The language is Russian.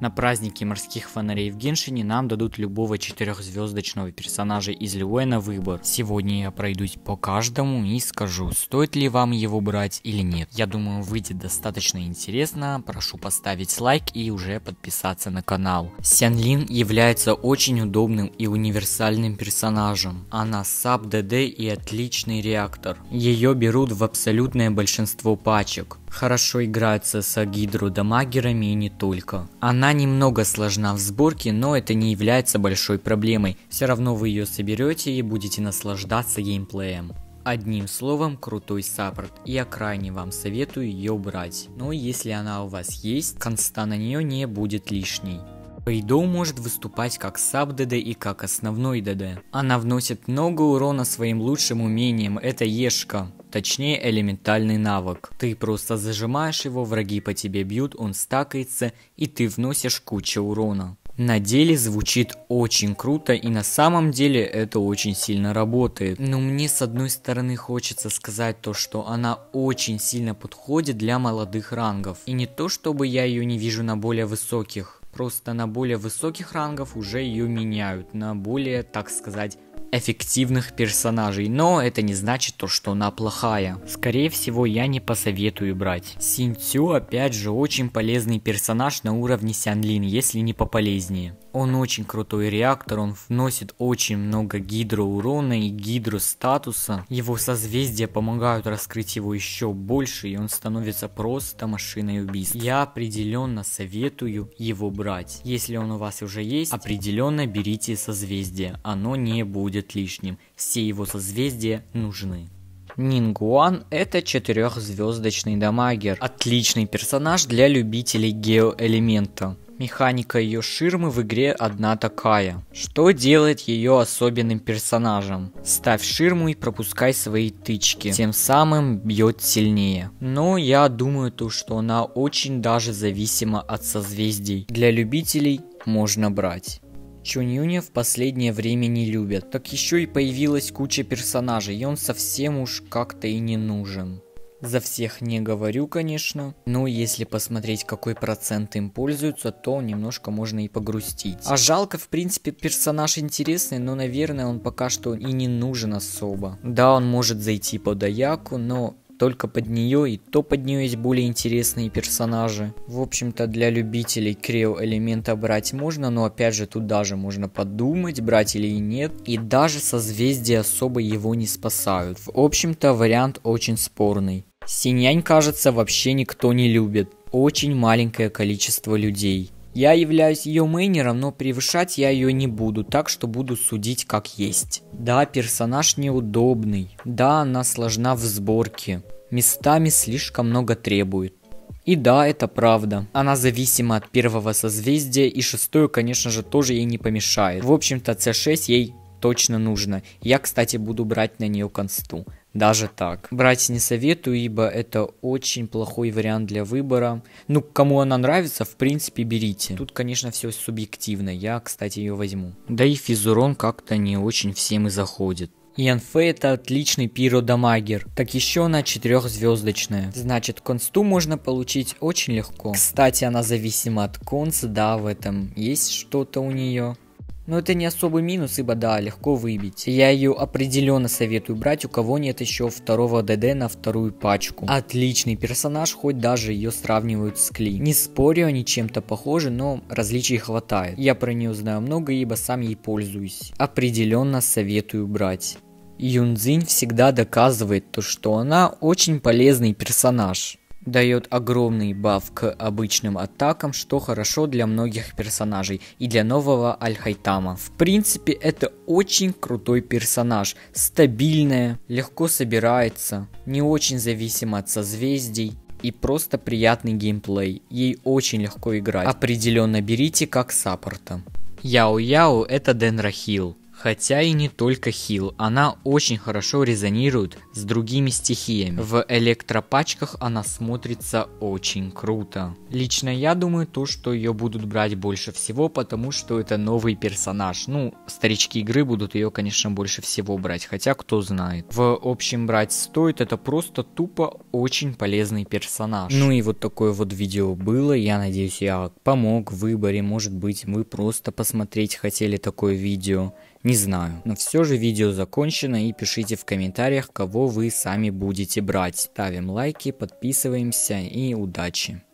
На празднике морских фонарей в Геншине нам дадут любого четырехзвездочного персонажа из Люэ на выбор. Сегодня я пройдусь по каждому и скажу, стоит ли вам его брать или нет. Я думаю, выйдет достаточно интересно, прошу поставить лайк и уже подписаться на канал. Сянлин является очень удобным и универсальным персонажем. Она саб ДД и отличный реактор. Ее берут в абсолютное большинство пачек хорошо играется с Агидру дамагерами и не только. Она немного сложна в сборке, но это не является большой проблемой. Все равно вы ее соберете и будете наслаждаться геймплеем. Одним словом, крутой саппорт, я крайне вам советую ее брать. Но если она у вас есть, конста на нее не будет лишней. Пейдоу может выступать как саб-ДД и как основной ДД. Она вносит много урона своим лучшим умением, это Ешка. Точнее, элементальный навык. Ты просто зажимаешь его, враги по тебе бьют, он стакается, и ты вносишь кучу урона. На деле звучит очень круто и на самом деле это очень сильно работает. Но мне с одной стороны хочется сказать то, что она очень сильно подходит для молодых рангов. И не то чтобы я ее не вижу на более высоких, просто на более высоких рангов уже ее меняют, на более, так сказать, эффективных персонажей, но это не значит то, что она плохая. Скорее всего, я не посоветую брать. Синцю, опять же, очень полезный персонаж на уровне Сянлин, если не пополезнее. Он очень крутой реактор, он вносит очень много гидроурона и гидростатуса. Его созвездия помогают раскрыть его еще больше, и он становится просто машиной убийств. Я определенно советую его брать. Если он у вас уже есть, определенно берите созвездие, оно не будет лишним. Все его созвездия нужны. Нингуан – это четырехзвездочный дамагер. Отличный персонаж для любителей геоэлемента. Механика ее ширмы в игре одна такая. Что делает ее особенным персонажем? Ставь ширму и пропускай свои тычки, тем самым бьет сильнее. Но я думаю то, что она очень даже зависима от созвездий. Для любителей можно брать. Чуньюня в последнее время не любят. Так еще и появилась куча персонажей, и он совсем уж как-то и не нужен. За всех не говорю, конечно, но если посмотреть, какой процент им пользуются, то немножко можно и погрустить. А жалко, в принципе, персонаж интересный, но, наверное, он пока что и не нужен особо. Да, он может зайти под Аяку, но только под нее, и то под нее есть более интересные персонажи. В общем-то, для любителей крео элемента брать можно, но опять же, тут даже можно подумать, брать или нет. И даже созвездия особо его не спасают. В общем-то, вариант очень спорный. Синянь, кажется, вообще никто не любит. Очень маленькое количество людей. Я являюсь ее мейнером, но превышать я ее не буду, так что буду судить как есть. Да, персонаж неудобный. Да, она сложна в сборке. Местами слишком много требует. И да, это правда. Она зависима от первого созвездия, и шестую, конечно же, тоже ей не помешает. В общем-то, c 6 ей точно нужно. Я, кстати, буду брать на нее консту. Даже так. Брать не советую, ибо это очень плохой вариант для выбора. Ну, кому она нравится, в принципе, берите. Тут, конечно, все субъективно. Я, кстати, ее возьму. Да и физурон как-то не очень всем и заходит. И НФ это отличный пиродамагер. Так еще она четырехзвездочная. Значит, консту можно получить очень легко. Кстати, она зависима от конца, да, в этом есть что-то у нее. Но это не особый минус, ибо да, легко выбить. Я ее определенно советую брать, у кого нет еще второго ДД на вторую пачку. Отличный персонаж, хоть даже ее сравнивают с Кли. Не спорю, они чем-то похожи, но различий хватает. Я про нее знаю много, ибо сам ей пользуюсь. Определенно советую брать. Юнзинь всегда доказывает то, что она очень полезный персонаж дает огромный баф к обычным атакам, что хорошо для многих персонажей и для нового Альхайтама. В принципе, это очень крутой персонаж, стабильная, легко собирается, не очень зависимо от созвездий и просто приятный геймплей, ей очень легко играть. Определенно берите как саппорта. Яо-Яо это Денрахил. Хотя и не только хил, она очень хорошо резонирует с другими стихиями. В электропачках она смотрится очень круто. Лично я думаю то, что ее будут брать больше всего, потому что это новый персонаж. Ну, старички игры будут ее, конечно, больше всего брать, хотя кто знает. В общем, брать стоит, это просто тупо очень полезный персонаж. Ну и вот такое вот видео было, я надеюсь, я помог в выборе, может быть, вы просто посмотреть хотели такое видео. Не знаю. Но все же видео закончено и пишите в комментариях, кого вы сами будете брать. Ставим лайки, подписываемся и удачи.